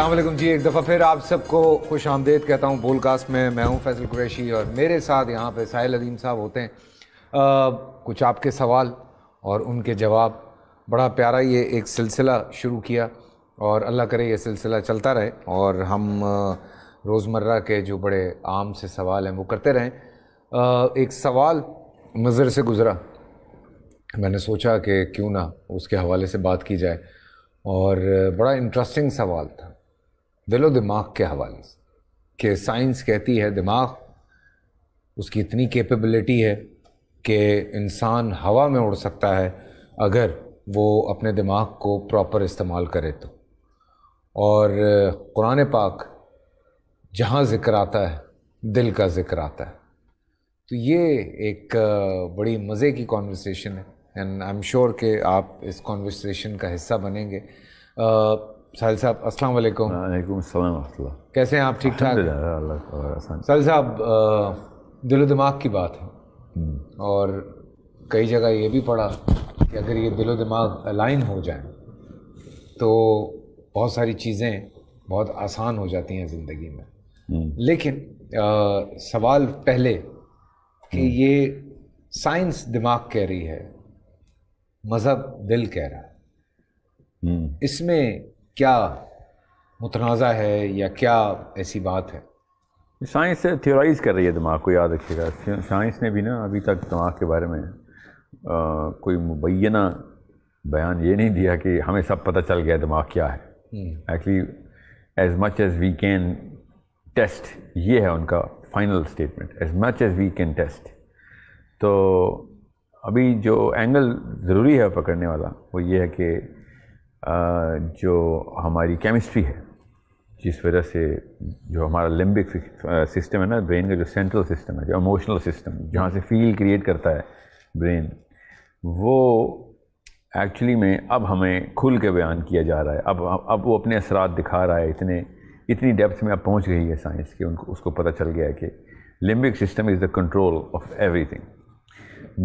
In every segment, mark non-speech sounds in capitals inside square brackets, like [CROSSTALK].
असलम जी एक दफ़ा फिर आप सबको खुश आमदेद कहता हूँ बोलकास्ट में मैं हूँ फैसल कुरैशी और मेरे साथ यहाँ पे साहिल अदीम साहब होते हैं आ, कुछ आपके सवाल और उनके जवाब बड़ा प्यारा ये एक सिलसिला शुरू किया और अल्लाह करे ये सिलसिला चलता रहे और हम रोज़मर्रा के जो बड़े आम से सवाल हैं वो करते रहें आ, एक सवाल नज़र से गुज़रा मैंने सोचा कि क्यों ना उसके हवाले से बात की जाए और बड़ा इंटरेस्टिंग सवाल था दिलो दिमाग के हवाले से कि साइंस कहती है दिमाग उसकी इतनी कैपेबिलिटी है कि इंसान हवा में उड़ सकता है अगर वो अपने दिमाग को प्रॉपर इस्तेमाल करे तो और कुरान पाक जहाँ ज़िक्र आता है दिल का ज़िक्र आता है तो ये एक बड़ी मज़े की कॉन्वर्सेशन है एंड आई एम श्योर कि आप इस कॉन्वर्सेशन का हिस्सा बनेंगे आ, साहिल साहब अस्सलाम वालेकुम वालेकुम अस्सलाम वरहमतुल्लाह कैसे हैं आप ठीक ठाक साहिल साहब दिलो दिमाग की बात है हम्म। और कई जगह ये भी पड़ा कि अगर ये दिलो दिमाग अलाइन हो जाए तो बहुत सारी चीज़ें बहुत आसान हो जाती हैं ज़िंदगी में हम्म। लेकिन आ, सवाल पहले कि हम्म। ये साइंस दिमाग कह रही है मज़हब दिल कह रहा है इसमें क्या मुतनाज़ा है या क्या ऐसी बात है साइंस थियोराइज़ कर रही है दिमाग को याद रखिएगा साइंस ने भी ना अभी तक दिमाग के बारे में आ, कोई मुबैना बयान ये नहीं दिया कि हमें सब पता चल गया दिमाग क्या है actually as much as we can test ये है उनका final statement as much as we can test तो अभी जो एंगल ज़रूरी है पकड़ने वाला वो ये है कि जो हमारी केमिस्ट्री है जिस वजह से जो हमारा लिम्बिक सिस्टम है ना ब्रेन का जो सेंट्रल सिस्टम है जो इमोशनल सिस्टम जहाँ से फील क्रिएट करता है ब्रेन वो एक्चुअली में अब हमें खुल के बयान किया जा रहा है अब अब वो अपने असरात दिखा रहा है इतने इतनी डेप्थ में अब पहुँच गई है साइंस की उनको उसको पता चल गया है कि limbic system is the control of everything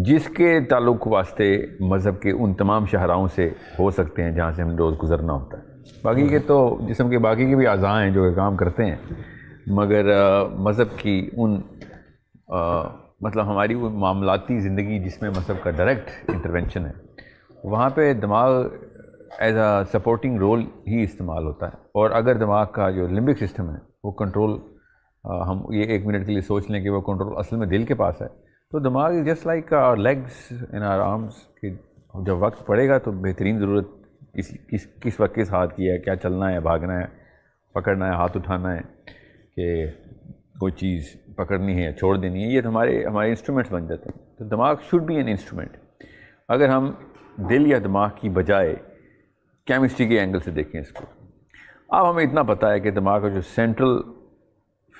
जिसके ताल्लुक वास्ते मज़हब के उन तमाम शहराओं से हो सकते हैं जहाँ से हमें रोज़ गुजरना होता है बाकी के तो जिसम के बाकी के भी अज़ा हैं जो काम करते हैं मगर मज़हब की उन आ, मतलब हमारी वो मामलाती ज़िंदगी जिसमें मज़हब का डायरेक्ट इंटरवेंशन है वहाँ पे दिमाग एज आ सपोर्टिंग रोल ही इस्तेमाल होता है और अगर दिमाग का जो लिम्बिक सिस्टम है वो कंट्रोल हम ये एक मिनट के लिए सोच लें कि वो कंट्रोल असल में दिल के पास है तो दिमाग is just like our legs in our arms कि जब वक्त पड़ेगा तो बेहतरीन ज़रूरत किस किस किस वक्त किस हाथ की है क्या चलना है भागना है पकड़ना है हाथ उठाना है कि कोई चीज़ पकड़नी है छोड़ देनी है ये तो हमारे हमारे इंस्ट्रूमेंट्स बन जाते हैं तो दिमाग शुड बी एन इंस्ट्रूमेंट अगर हम दिल या दिमाग की बजाय केमिस्ट्री के एंगल से देखें इसको अब हमें इतना पता है कि दिमाग का जो सेंट्रल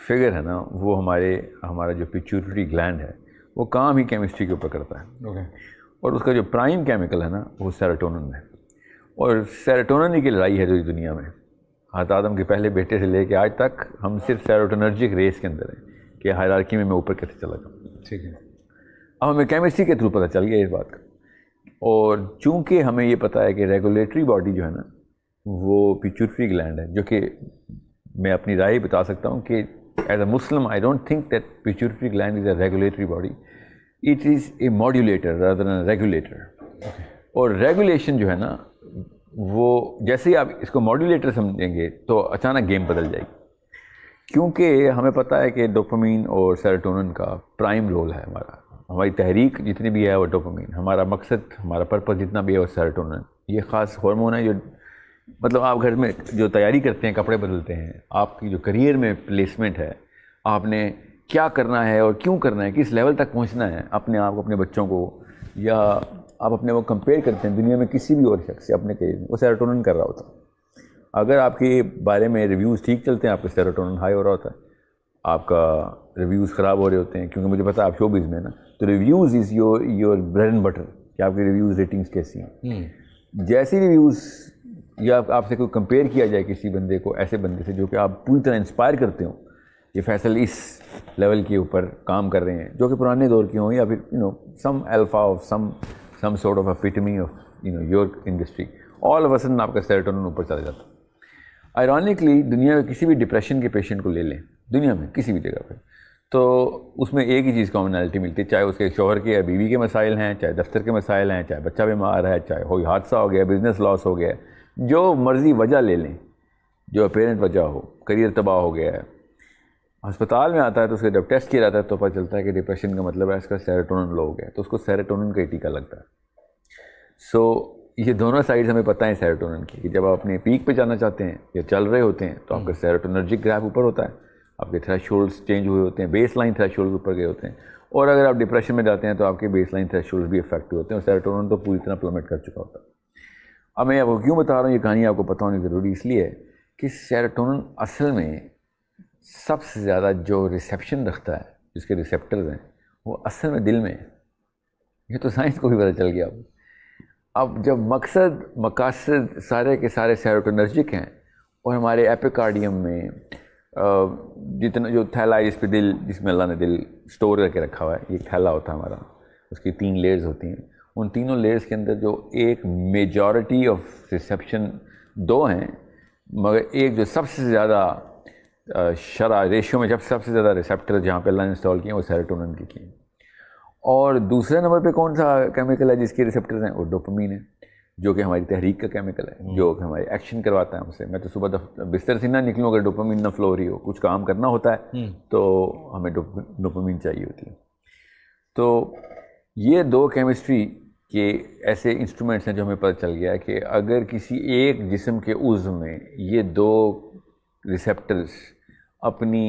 फिगर है ना वो हमारे हमारा जो पिचूटरी ग्लैंड है वो काम ही केमिस्ट्री के ऊपर करता है ओके और उसका जो प्राइम केमिकल है ना वो सेरोटोनन है और सेरोटोनन ही की लड़ाई है जो दुनिया में हाथ आदम के पहले बेटे से लेके आज तक हम सिर्फ सेरोटोनर्जिक रेस के अंदर हैं कि हायरार्की में मैं ऊपर कैसे चला जाऊँ ठीक है अब हमें केमिस्ट्री के थ्रू पता चल गया इस बात का और चूंकि हमें ये पता है कि रेगुलेटरी बॉडी जो है ना वो पिचुरफी ग्लैंड है जो कि मैं अपनी राय बता सकता हूँ कि As a Muslim, I don't think that pituitary gland is a regulatory body. It is a modulator rather than a regulator. Okay. और regulation जो है ना वो जैसे ही आप इसको मॉड्यूलेटर समझेंगे तो अचानक गेम बदल जाएगी क्योंकि हमें पता है कि डोपामीन और सेरोटोनिन का प्राइम रोल है हमारा हमारी तहरीक जितनी भी है वो डोपामीन हमारा मकसद हमारा पर्पज़ जितना भी है वो सेरोटोनिन ये ख़ास हार्मोन है जो मतलब आप घर में जो तैयारी करते हैं कपड़े बदलते हैं आपकी जो करियर में प्लेसमेंट है आपने क्या करना है और क्यों करना है किस लेवल तक पहुंचना है अपने आप को अपने बच्चों को या आप अपने वो कंपेयर करते हैं दुनिया में किसी भी और शख्स से अपने करियर में वो सेरोटोनिन कर रहा होता है अगर आपके बारे में रिव्यूज़ ठीक चलते हैं आपका सेरोटोनिन हाई हो रहा होता है आपका रिव्यूज़ ख़राब हो रहे होते हैं क्योंकि मुझे पता है आप शो बिज़ में ना तो reviews is your your bread and butter कि आपके रिव्यूज़ रेटिंग्स कैसी हैं हम्म। जैसी रिव्यूज़ या आपसे कोई कंपेयर किया जाए किसी बंदे को ऐसे बंदे से जो कि आप पूरी तरह इंस्पायर करते हो ये फैसल इस लेवल के ऊपर काम कर रहे हैं जो कि पुराने दौर के हों या फिर you know some alpha of some some sort of अफिटमी of you know your industry all of आपका सेरेटोन ऊपर चला जाता आयरॉनिकली दुनिया में किसी भी डिप्रेशन के पेशेंट को ले लें दुनिया में किसी भी जगह पर तो उसमें एक ही चीज़ कॉमनैलिटी मिलती है चाहे उसके शोहर के या बीवी के मसाइल हैं चाहे दफ्तर के मसाइल हैं चाहे बच्चा बीमार है चाहे कोई हादसा हो गया बिज़नेस लॉस हो गया जो मर्ज़ी वजह ले लें जो अपेरेंट वजह हो करियर तबाह हो गया है अस्पताल में आता है तो उसके जब टेस्ट किया जाता है तो पता चलता है कि डिप्रेशन का मतलब है इसका सेरेटोनिन लो हो गया तो उसको सेरेटोनिन का ही टीका लगता है सो so, ये दोनों साइड्स हमें पता है सेरेटोनिन की कि जब आप अपने पीक पे जाना चाहते हैं या चल रहे होते हैं तो आपका सेरेटोनर्जिक हम्म। ग्राफ ऊपर होता है आपके थ्रेश चेंज हुए होते हैं बेस लाइन ऊपर गए होते हैं और अगर आप डिप्रेशन में जाते हैं तो आपके बेस लाइन भी इफेक्ट होते हैं और सेरेटोनिन तो पूरी तरह प्लमेट कर चुका होता है अब मैं आपको क्यों बता रहा हूँ ये कहानी आपको पता होनी ज़रूरी इसलिए है कि सेरोटोनिन असल में सबसे ज़्यादा जो रिसेप्शन रखता है जिसके रिसेप्टर हैं वो असल में दिल में है ये तो साइंस को भी पता चल गया अब अब जब मकसद मकासद सारे के सारे सैरोटोनर्जिक हैं और हमारे एपिकार्डियम में जितना जो थैला है जिस दिल जिसमें अल्लाह ने दिल स्टोर करके रखा हुआ है ये थैला होता है हमारा उसकी तीन लेयर्स होती हैं उन तीनों लेयर्स के अंदर जो एक मेजॉरिटी ऑफ रिसेप्शन दो हैं मगर एक जो सबसे ज़्यादा शरा रेशियो में जब सबसे ज़्यादा रिसेप्टर जहाँ पे अल्लाह ने इंस्टॉल किए हैं वो सेरोटोनिन के किए हैं और दूसरे नंबर पे कौन सा केमिकल है जिसके रिसेप्टर हैं वो डोपमीन है जो कि हमारी तहरीक का केमिकल है हम्म। जो कि हमारे एक्शन करवाता है हमसे मैं तो सुबह बिस्तर से ना निकलूँ अगर डोपमीन ना फ्लो रही हो कुछ काम करना होता है हम्म। तो हमें डोपमीन चाहिए होती है तो ये दो केमिस्ट्री कि ऐसे इंस्ट्रूमेंट्स हैं जो हमें पता चल गया कि अगर किसी एक जिस्म के उज़ में ये दो रिसेप्टर्स अपनी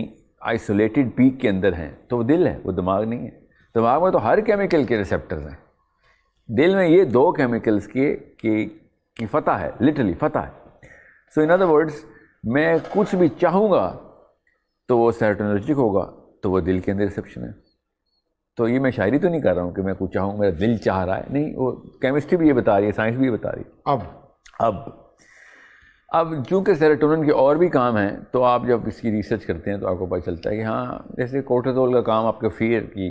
आइसोलेटेड पीक के अंदर हैं तो वो दिल है वो दिमाग नहीं है दिमाग में तो हर केमिकल के रिसेप्टर्स हैं दिल में ये दो केमिकल्स के की, की फतह है लिटरली फतह है सो इन अदर वर्ड्स मैं कुछ भी चाहूँगा तो वो सेरोटोनर्जिक होगा तो वो दिल के अंदर रिसेप्शन है तो ये मैं शायरी तो नहीं कर रहा हूँ कि मैं कुछ चाहूँ मेरा दिल चाह रहा है नहीं वो केमिस्ट्री भी ये बता रही है साइंस भी ये बता रही है अब अब अब चूँकि सेरेटोनिन के और भी काम हैं तो आप जब इसकी रिसर्च करते हैं तो आपको पता चलता है कि हाँ जैसे कोर्टेजोल का काम आपके फियर की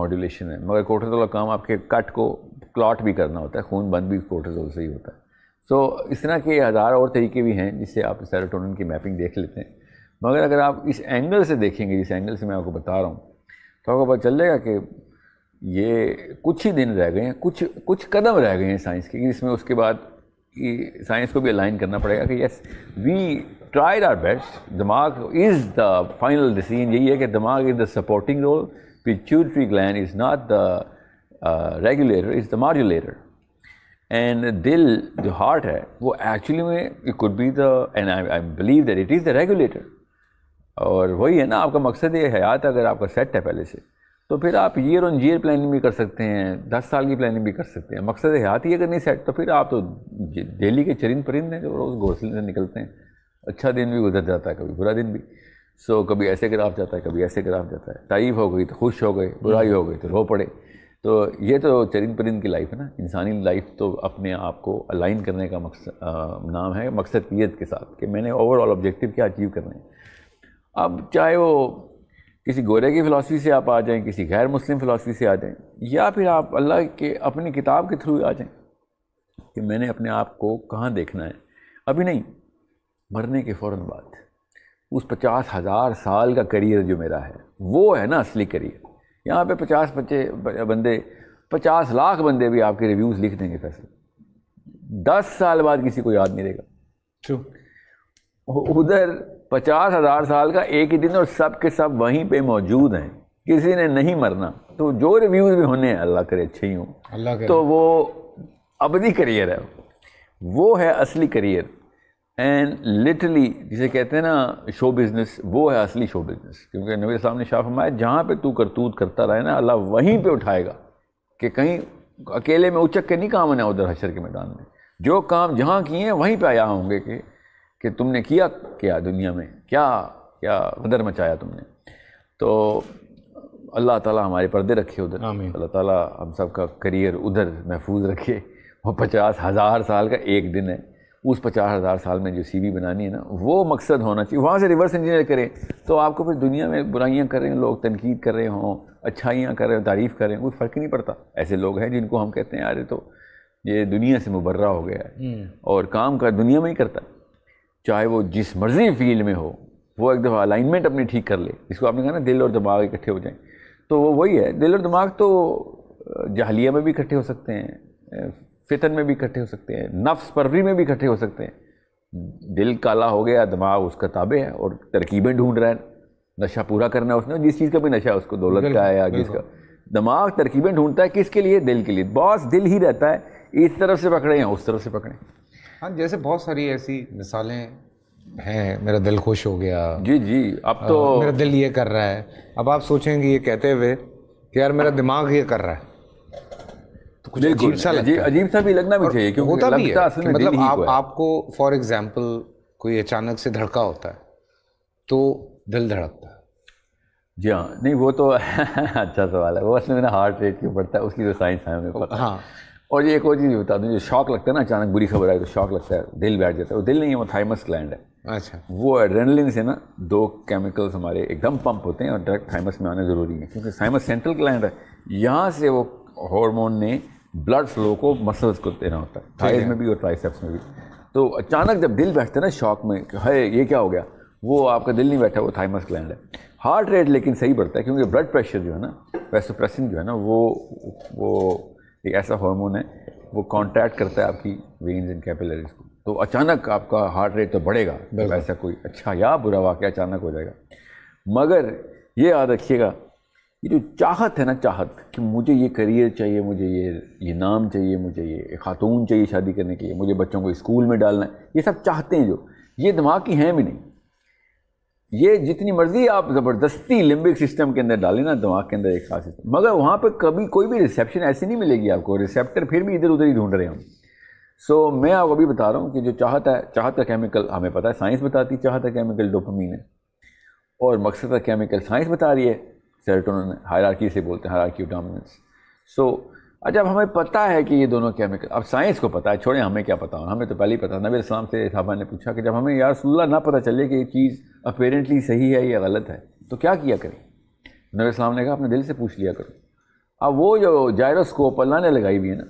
मॉड्यूलेशन है मगर कोर्टेजोल का काम आपके कट को क्लॉट भी करना होता है खून बंद भी कोर्टेजोल से ही होता है सो इस तरह के हज़ार और तरीके भी हैं जिससे आप सेरेटोनिन की मैपिंग देख लेते हैं मगर अगर आप इस एंगल से देखेंगे जिस एंगल से मैं आपको बता रहा हूँ तो आपको पता चल जाएगा कि ये कुछ ही दिन रह गए हैं कुछ कुछ कदम रह गए हैं साइंस के इसमें उसके बाद साइंस को भी अलाइन करना पड़ेगा कि yes we tried our best दिमाग इज़ द फाइनल डिसीजन यही है कि दिमाग is the supporting role pituitary gland is not the regulator is the modulator and दिल जो हार्ट है वो एक्चुअली में it could be the end I believe that it is the regulator और वही है ना आपका मकसद ये हयात अगर आपका सेट है पहले से तो फिर आप ईयर ऑन ईयर प्लानिंग भी कर सकते हैं दस साल की प्लानिंग भी कर सकते हैं मकसद हयात ही अगर नहीं सेट तो फिर आप तो डेली के चरिंद परिंद हैं जो रोज़ घोसले से निकलते हैं अच्छा दिन भी गुजर जाता है कभी बुरा दिन भी सो so, कभी ऐसे ग्राफ जाता है कभी ऐसे ग्राफ जाता है तारीफ हो गई तो खुश हो गए बुराई हो गई तो रो पड़े तो ये तो चरिंद परिंद की लाइफ है ना इंसानी लाइफ तो अपने आप को अलाइन करने का मकसद नाम है मकसद नीयत के साथ कि मैंने ओवरऑल ऑब्जेक्टिव क्या अचीव करना है अब चाहे वो किसी गोरे की फ़िलासफ़ी से आप आ जाएं किसी गैर मुस्लिम फ़िलासफ़ी से आ जाएं या फिर आप अल्लाह के अपनी किताब के थ्रू आ जाएं कि मैंने अपने आप को कहाँ देखना है अभी नहीं मरने के फ़ौर बाद उस पचास हज़ार साल का करियर जो मेरा है वो है ना असली करियर यहाँ पे पचास बच्चे बंदे पचास लाख बंदे भी आपके रिव्यूज़ लिख देंगे फैसले दस साल बाद किसी को याद नहीं रहेगा उधर पचास हज़ार साल का एक ही दिन और सब के सब वहीं पे मौजूद हैं किसी ने नहीं मरना तो जो रिव्यूज़ भी होने हैं अल्लाह करे अच्छे ही हों तो वो अबदी करियर है वो है असली करियर एंड लिटरली जिसे कहते हैं ना शो बिज़नेस वो है असली शो बिज़नेस क्योंकि नबी साहब ने शाह हमारे जहाँ पे तू करतूत करता रहे ना अल्लाह वहीं पे उठाएगा कि कहीं अकेले में उचक के नहीं काम आना उधर हशर के मैदान में जो काम जहाँ किए हैं वहीं पे आया होंगे कि कि तुमने किया क्या दुनिया में क्या क्या वदर मचाया तुमने तो अल्लाह ताला हमारे पर्दे रखे उधर अल्लाह ताला हम सब का करियर उधर महफूज रखे वो पचास हज़ार साल का एक दिन है उस पचास हज़ार साल में जो सीवी बनानी है ना वो मकसद होना चाहिए वहाँ से रिवर्स इंजीनियर करें तो आपको फिर दुनिया में बुराइयाँ कर रहे हैं लोग तनकीद कर रहे हों अच्छाइयाँ कर रहे हों तारीफ़ कर रहे हों कोई फ़र्क नहीं पड़ता ऐसे लोग हैं जिनको हम कहते हैं अरे तो ये दुनिया से मुबर्रा हो गया है हम्म। और काम का दुनिया में ही करता है चाहे वो जिस मर्ज़ी फील्ड में हो वो एक दफ़ा अलाइनमेंट अपनी ठीक कर ले इसको आपने कहा ना दिल और दिमाग इकट्ठे हो जाएं तो वो वही है दिल और दिमाग तो जहलिया में भी इकट्ठे हो सकते हैं फितन में भी इकट्ठे हो सकते हैं नफ्स परवरी में भी इकट्ठे हो सकते हैं दिल काला हो गया दिमाग उसका ताबे है और तरकीबें ढूंढ रहा है नशा पूरा करना है उसने जिस चीज़ का भी नशा है उसको दौलत का है या जिसका दिमाग तरकीबें ढूंढता है किसके लिए दिल के लिए बॉस दिल ही रहता है इस तरफ से पकड़े या उस तरफ से पकड़ें हाँ जैसे बहुत सारी ऐसी मिसालें हैं मेरा दिल खुश हो गया जी जी अब तो आ, मेरा दिल ये कर रहा है अब आप सोचेंगे ये कहते हुए कि यार मेरा दिमाग ये कर रहा है तो कुछ अजीब सा लगता है अजीब सा भी लगना भी चाहिए क्योंकि होता भी है मतलब आप आपको फॉर एग्जांपल कोई अचानक से धड़का होता है तो दिल धड़कता है जी हाँ नहीं वो तो [LAUGHS] अच्छा सवाल है वो असल में ना हार्ट रेट क्यों पड़ता है उसकी तो साइंस है हमें पता हाँ और ये एक और चीज़ बता दूँ जो शौक लगता है ना अचानक बुरी खबर आई तो शौक लगता है दिल बैठ जाता है वो दिल नहीं है वो थाइमस ग्लैंड है अच्छा वो एड्रेनलिन से ना दो केमिकल्स हमारे एकदम पंप होते हैं और डायरेक्ट थाइमस में आने ज़रूरी है क्योंकि थाइमस सेंट्रल ग्लैंड है यहाँ से वो हॉर्मोन ने ब्लड फ्लो को मसल्स को देना होता है थाइज में भी और ट्राइसेप्स में भी तो अचानक जब दिल बैठते ना शौक में है ये क्या हो गया वो आपका दिल नहीं बैठा वो थाइमस ग्लैंड है हार्ट रेट लेकिन सही बढ़ता है क्योंकि ब्लड प्रेशर जो है ना वैसे प्रेसिंग जो है ना वो वो एक ऐसा हार्मोन है वो कॉन्ट्रैक्ट करता है आपकी वेन्स एंड कैपिलरीज को तो अचानक आपका हार्ट रेट तो बढ़ेगा जब ऐसा कोई अच्छा या बुरा वाक्य अचानक हो जाएगा मगर ये याद रखिएगा ये जो चाहत है ना चाहत कि मुझे ये करियर चाहिए मुझे ये ये नाम चाहिए मुझे ये खातून चाहिए शादी करने के लिए मुझे बच्चों को स्कूल में डालना है ये सब चाहते हैं जो ये दिमाग की हैं भी नहीं ये जितनी मर्जी आप ज़बरदस्ती लिम्बिक सिस्टम के अंदर डालें ना दिमाग के अंदर एक खास मगर वहाँ पर कभी कोई भी रिसेप्शन ऐसी नहीं मिलेगी आपको रिसेप्टर फिर भी इधर उधर ही ढूंढ रहे हम सो so, मैं आपको अभी बता रहा हूँ कि जो चाहता है चाहत का केमिकल हमें पता है साइंस बताती चाहत का केमिकल डोपमीन है और मकसद का केमिकल साइंस बता रही है सेरोटोनिन हायरार्की से बोलते हैं हायरार्की डोमिनेंस सो अच्छा अब हमें पता है कि ये दोनों केमिकल अब साइंस को पता है छोड़ें हमें क्या पता हो हमें तो पहले ही पता नबी इस्लाम से साहबा ने पूछा कि जब हमें यार सुल्ला ना पता चले कि ये चीज़ अपेरेंटली सही है या गलत है तो क्या किया करें नबी ने कहा अपने दिल से पूछ लिया करो अब वो जो जायरोस्कोप अल्लाह ने लगाई हुई है ना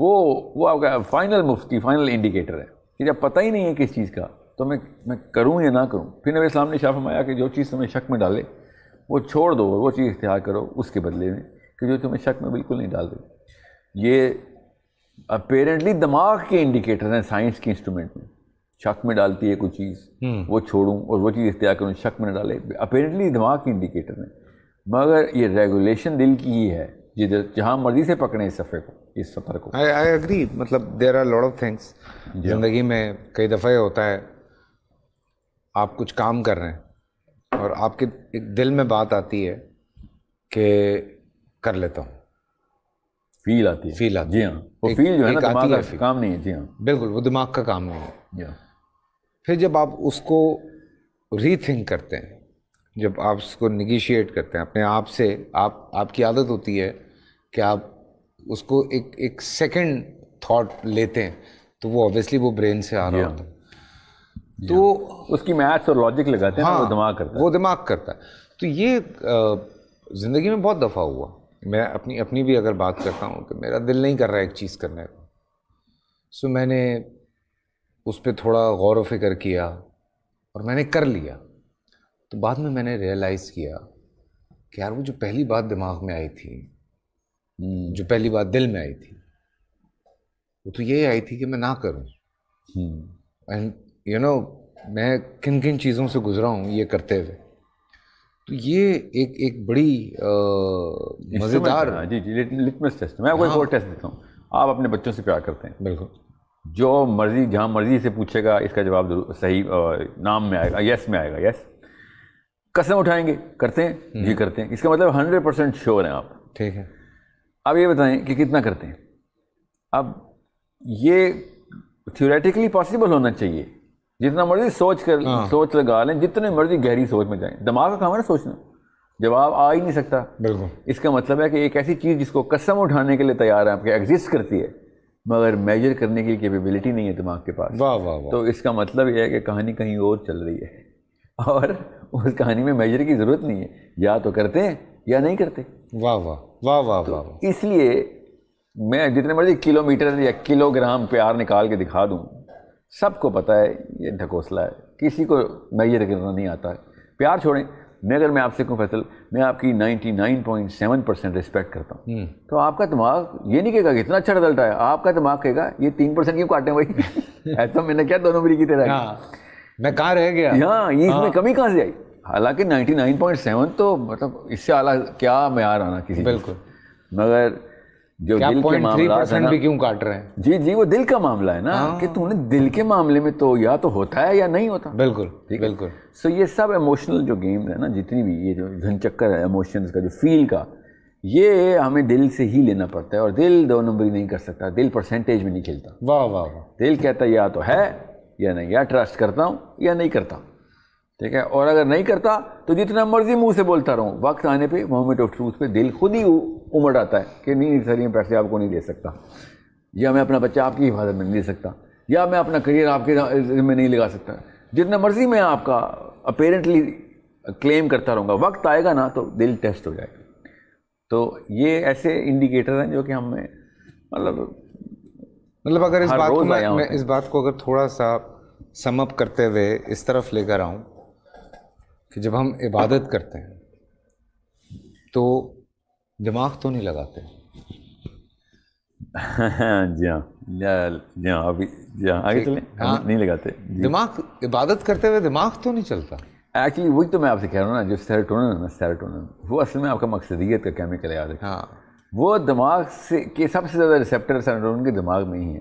वो वो आपका फाइनल मुफ्ती फाइनल इंडिकेटर है कि जब पता ही नहीं है किस चीज़ का तो मैं मैं करूँ या ना करूँ फिर नबी इस्लाम ने शाह फरमाया कि जो चीज़ तुम्हें शक में डाले वो छोड़ दो वो चीज़ इख्तियार करो उसके बदले में कि जो तुम्हें शक में बिल्कुल नहीं डाल दे ये अपेरेंटली दिमाग के इंडिकेटर हैं साइंस के इंस्ट्रूमेंट में शक में डालती है कोई चीज़ हम्म। वो छोड़ूँ और वो चीज़ इख्तियार करूँ शक में डाले अपेरेंटली दिमाग की इंडिकेटर है मगर ये रेगुलेशन दिल की ही है जिधर जहाँ मर्जी से पकड़े इस सफ़े को इस सफ़र को आई आई अग्री मतलब there are lot of things ज़िंदगी में कई दफ़े होता है आप कुछ काम कर रहे हैं और आपके एक दिल में बात आती है कि कर लेता हूँ फील आती है फील आती है जी हाँ वो एक, फील जो है ना दिमाग का काम नहीं है जी हाँ बिल्कुल वो दिमाग का काम नहीं है फिर जब आप उसको रीथिंक करते हैं जब आप उसको निगीशिएट करते हैं अपने आप से आप आपकी आदत होती है कि आप उसको एक एक सेकंड थॉट लेते हैं तो वो ऑब्वियसली वो ब्रेन से आ रहा होता है तो उसकी मैथ्स और लॉजिक लगाते हैं हाँ, वो दिमाग करता है वो दिमाग करता है तो ये ज़िंदगी में बहुत दफ़ा हुआ मैं अपनी अपनी भी अगर बात करता हूँ कि मेरा दिल नहीं कर रहा है एक चीज़ करने का सो मैंने उस पर थोड़ा गौर व फिक्र किया और मैंने कर लिया तो बाद में मैंने रियलाइज़ किया कि यार वो जो पहली बात दिमाग में आई थी हम्म। जो पहली बात दिल में आई थी वो तो ये आई थी कि मैं ना करूँ एंड यू नो मैं किन किन चीज़ों से गुजरा हूँ ये करते हुए तो ये एक एक बड़ी मज़ेदार जी जी लिटमस टेस्ट मैं आपको हाँ, एक और टेस्ट देता हूँ आप अपने बच्चों से प्यार करते हैं बिल्कुल जो मर्जी जहाँ मर्जी से पूछेगा इसका जवाब सही नाम में आएगा यस में आएगा यस कसम उठाएंगे करते हैं हम्म। जी करते हैं इसका मतलब हंड्रेड परसेंट श्योर हैं आप ठीक है अब ये बताएं कि कितना करते हैं अब ये थियोरेटिकली पॉसिबल होना चाहिए जितना मर्जी सोच कर हाँ। सोच लगा लें जितने मर्जी गहरी सोच में जाएं दिमाग का काम है ना सोचना जवाब आ ही नहीं सकता बिल्कुल इसका मतलब है कि एक ऐसी चीज़ जिसको कसम उठाने के लिए तैयार है आपके एग्जिस्ट करती है मगर मेजर करने की कैपेबिलिटी नहीं है दिमाग के पास वाह वाह वा। तो इसका मतलब यह है कि कहानी कहीं और चल रही है और उस कहानी में मेजर की ज़रूरत नहीं है या तो करते हैं या नहीं करते वाह वाह वाह वाह तो इसलिए मैं जितने मर्जी किलोमीटर या किलोग्राम प्यार निकाल के दिखा दूँ सबको पता है ये ढकोसला है किसी को मेजर करना नहीं आता प्यार छोड़ें मैं अगर मैं आपसे कहूँ फैसल मैं आपकी 99.7 परसेंट रिस्पेक्ट करता हूँ हम्म। तो आपका दिमाग ये नहीं कहेगा कि इतना अच्छा रिजल्ट आया आपका दिमाग कहेगा ये तीन परसेंट क्यों काटे भाई [LAUGHS] ऐसा मैंने क्या दोनों मेरी की तरह मैं कहाँ रह गया हाँ ये इसमें हाँ। कमी कहाँ से आई हालांकि 99.7 तो मतलब इससे आला क्या मैं आना किसी बिल्कुल मगर जो दिल के मामला है ना भी क्यों काट रहे हैं जी जी वो दिल का मामला है ना हाँ। कि तुमने दिल के मामले में तो या तो होता है या नहीं होता बिल्कुल ठीक बिल्कुल सो ये सब इमोशनल जो गेम है ना जितनी भी ये जो घन चक्कर है इमोशंस का जो फील का ये हमें दिल से ही लेना पड़ता है और दिल दो नंबरी नहीं कर सकता दिल परसेंटेज में नहीं खेलता वाह वाह वाह दिल कहता है या तो है या नहीं या ट्रस्ट करता हूँ या नहीं करता ठीक है और अगर नहीं करता तो जितना मर्जी मुंह से बोलता रहूं वक्त आने पे मोमेंट ऑफ ट्रूथ पे दिल खुद ही उमड़ आता है कि नहीं सर ये पैसे आपको नहीं दे सकता या मैं अपना बच्चा आपकी हिफाजत में नहीं दे सकता या मैं अपना करियर आपके में नहीं लगा सकता जितना मर्जी मैं आपका अपेरेंटली क्लेम करता रहूँगा वक्त आएगा ना तो दिल टेस्ट हो जाएगा तो ये ऐसे इंडिकेटर हैं जो कि हमें मतलब मतलब अगर इस बात को मैं, मैं इस बात को अगर थोड़ा सा समअप करते हुए इस तरफ लेकर आऊँ कि जब हम इबादत करते हैं तो दिमाग तो नहीं लगाते [LAUGHS] जी हाँ जी हाँ अभी जी हाँ आगे चलें हाँ, नहीं लगाते दिमाग इबादत करते हुए दिमाग तो नहीं चलता एक्चुअली वही तो मैं आपसे कह रहा हूँ ना जो सेरोटोनिन है ना सेरोटोनिन वो असल में आपका मकसदियत का केमिकल याद है हाँ वो दिमाग से के सबसे ज़्यादा रिसेप्टर सेरोटोनिन के दिमाग में ही है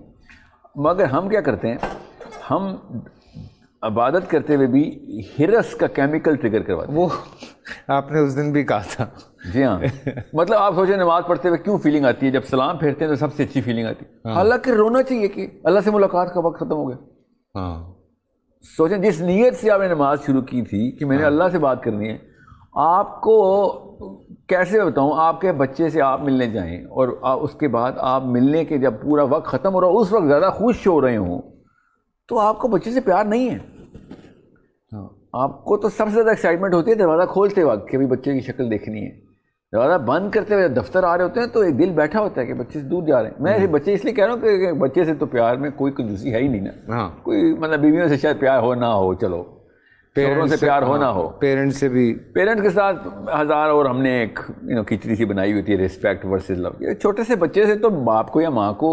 मगर हम क्या करते हैं हम इबादत करते हुए भी हिरस का केमिकल ट्रिगर करवाते वो आपने उस दिन भी कहा था जी हाँ मतलब आप सोचे नमाज पढ़ते हुए क्यों फीलिंग आती है जब सलाम फेरते हैं तो सबसे अच्छी फीलिंग आती है हाँ। हालांकि रोना चाहिए कि अल्लाह से मुलाकात का वक्त खत्म हो गया हाँ। सोचें जिस नीयत से आपने नमाज शुरू की थी कि मैंने हाँ। अल्लाह से बात करनी है आपको कैसे बताऊं आपके बच्चे से आप मिलने जाएं और उसके बाद आप मिलने के जब पूरा वक्त ख़त्म हो रहा उस वक्त ज़्यादा खुश हो रहे हों तो आपको बच्चे से प्यार नहीं है हाँ। आपको तो सबसे ज़्यादा एक्साइटमेंट होती है दरवाज़ा खोलते वक्त कि अभी बच्चे की शक्ल देखनी है दरवाज़ा बंद करते हुए दफ्तर आ रहे होते हैं तो एक दिल बैठा होता है कि बच्चे से दूर जा रहे हैं मैं हम्म। बच्चे इसलिए कह रहा हूँ कि बच्चे से तो प्यार में कोई कंजूसी है ही नहीं ना हाँ कोई मतलब बीवियों से शायद प्यार हो ना हो चलो पेरेंट्स से, प्यार हाँ, हो ना हो पेरेंट्स से भी पेरेंट्स के साथ हज़ार और हमने एक यू नो खिचड़ी सी बनाई हुई थी रिस्पेक्ट वर्सेज लव छोटे से बच्चे से तो बाप को या माँ को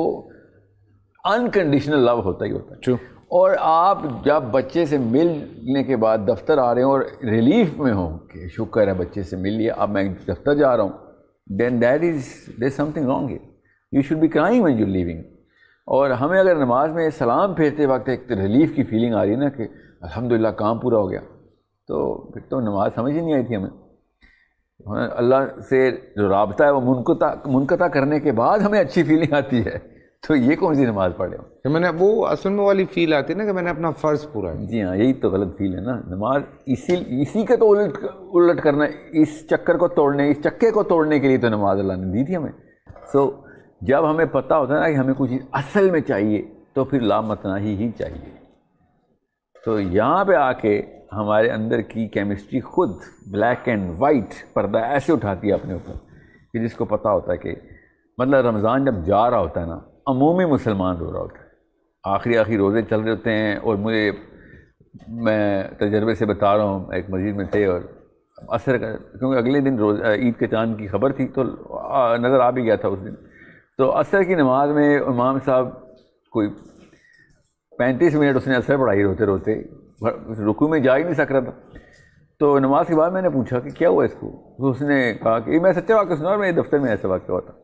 अनकंडीशनल लव होता ही होता है और आप जब बच्चे से मिलने के बाद दफ्तर आ रहे हो और रिलीफ में हो कि शुक्र है बच्चे से मिल लिया अब मैं दफ्तर जा रहा हूँ then that is there something wrong you should be crying one you living और हमें अगर नमाज में सलाम फेरते वक्त एक तो रिलीफ की फीलिंग आ रही है ना कि अलहमदिल्ला काम पूरा हो गया तो फिर तो नमाज समझ ही नहीं आई थी हमें अल्लाह से जो रबता है वो मुनकता मुनकता करने के बाद हमें अच्छी फीलिंग आती है तो ये कौन सी नमाज पढ़े हो तो मैंने वो असल में वाली फील आती है ना कि मैंने अपना फ़र्ज पूरा जी हाँ यही तो गलत फील है ना नमाज इसी इसी का तो उलट उलट करना इस चक्कर को तोड़ने इस चक्के को तोड़ने के लिए तो नमाज अल्लाह ने दी थी हमें सो so, जब हमें पता होता है ना कि हमें कुछ असल में चाहिए तो फिर लामतना ही, ही चाहिए तो यहाँ पे आके हमारे अंदर की केमिस्ट्री खुद ब्लैक एंड वाइट पर्दा ऐसे उठाती है अपने ऊपर कि जिसको पता होता है कि मतलब रमज़ान जब जा रहा होता है ना अमूमी मुसलमान रो रहा होता है आखिरी आखिरी रोज़े चल रहे होते हैं और मुझे मैं तजर्बे से बता रहा हूँ एक मस्जिद में थे और असर का क्योंकि अगले दिन रोज़ ईद के चांद की खबर थी तो नज़र आ भी गया था उस दिन तो असर की नमाज में इमाम साहब कोई पैंतीस मिनट उसने असर पढ़ाई रोते रोते रुकू में जा ही नहीं सक रहा था तो नमाज के बाद मैंने पूछा कि क्या हुआ इसको तो उसने कहा कि मैं सच्चा वाक्य सुना और मेरे दफ्तर में ऐसा वाक्य हुआ था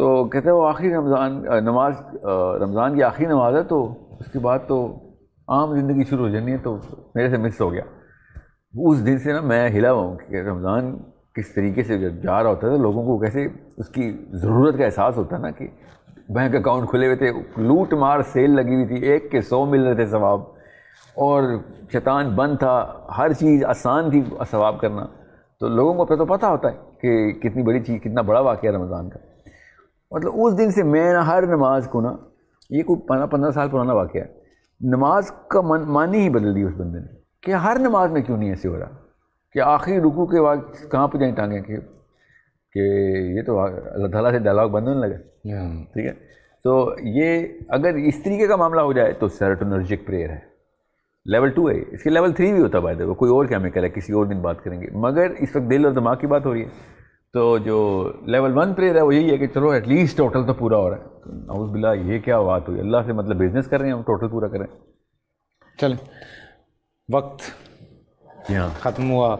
तो कहते हैं वो आखिरी रमज़ान नमाज रमज़ान की आखिरी नमाज है तो उसके बाद तो आम ज़िंदगी शुरू हो जानी है तो मेरे से मिस हो गया उस दिन से ना मैं हिला हुआ हूँ कि रमज़ान किस तरीके से जब जा रहा होता था तो लोगों को कैसे उसकी ज़रूरत का एहसास होता है ना कि बैंक अकाउंट खुले हुए थे लूट मार सेल लगी हुई थी एक के सौ मिल रहे थे सवाब और शैतान बंद था हर चीज़ आसान थी सवाब करना तो लोगों को तो पता होता है कि कितनी बड़ी चीज़ कितना बड़ा वाक़ है रमज़ान का मतलब उस दिन से मैं ना हर नमाज को ना ये कोई पंद्रह पंद्रह साल पुराना वाक़ है नमाज का मन मानी ही बदल दी उस बंदे ने कि हर नमाज में क्यों नहीं ऐसे हो रहा कि आखिरी रुकू के बाद कहाँ पर जाएँ टांगे कि कि ये तो अल्लाह ताला से डायलॉग बंद होने लगा ठीक है तो ये अगर इस तरीके का मामला हो जाए तो सेरोटोनर्जिक प्रेयर है लेवल टू है इसके लेवल थ्री भी होता है बाय द कोई और क्या रहा है किसी और दिन बात करेंगे मगर इस वक्त दिल और दिमाग की बात हो रही है तो जो लेवल वन प्रेयर है वो यही है कि चलो एटलीस्ट टोटल तो पूरा हो रहा है तो बिल्ला ये क्या बात हुई अल्लाह से मतलब बिजनेस कर रहे हैं हम टोटल पूरा करें चले वक्त यहाँ ख़त्म हुआ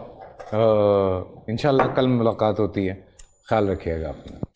इन कल मुलाकात होती है ख्याल रखिएगा अपना